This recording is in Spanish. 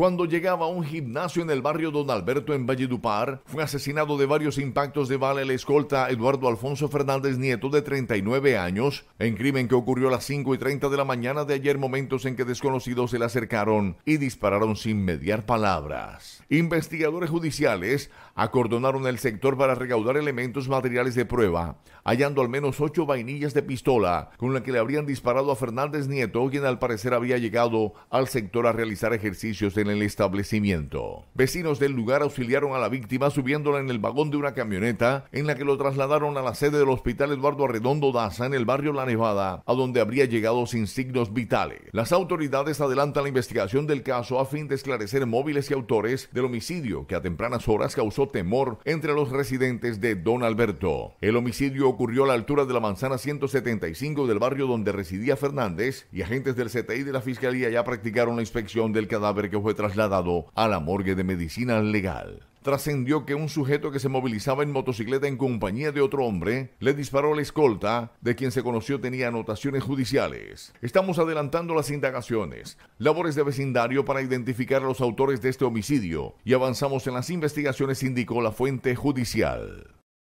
cuando llegaba a un gimnasio en el barrio Don Alberto en Valledupar, fue asesinado de varios impactos de bala el escolta Eduardo Alfonso Fernández Nieto de 39 años, en crimen que ocurrió a las 5 y 30 de la mañana de ayer, momentos en que desconocidos se le acercaron y dispararon sin mediar palabras. Investigadores judiciales acordonaron el sector para recaudar elementos materiales de prueba, hallando al menos ocho vainillas de pistola con la que le habrían disparado a Fernández Nieto, quien al parecer había llegado al sector a realizar ejercicios en el establecimiento. Vecinos del lugar auxiliaron a la víctima subiéndola en el vagón de una camioneta en la que lo trasladaron a la sede del Hospital Eduardo Arredondo Daza en el barrio La Nevada, a donde habría llegado sin signos vitales. Las autoridades adelantan la investigación del caso a fin de esclarecer móviles y autores del homicidio que a tempranas horas causó temor entre los residentes de Don Alberto. El homicidio ocurrió a la altura de la manzana 175 del barrio donde residía Fernández y agentes del CTI de la Fiscalía ya practicaron la inspección del cadáver que fue trasladado a la morgue de medicina legal trascendió que un sujeto que se movilizaba en motocicleta en compañía de otro hombre le disparó a la escolta, de quien se conoció tenía anotaciones judiciales. Estamos adelantando las indagaciones, labores de vecindario para identificar a los autores de este homicidio y avanzamos en las investigaciones, indicó la fuente judicial.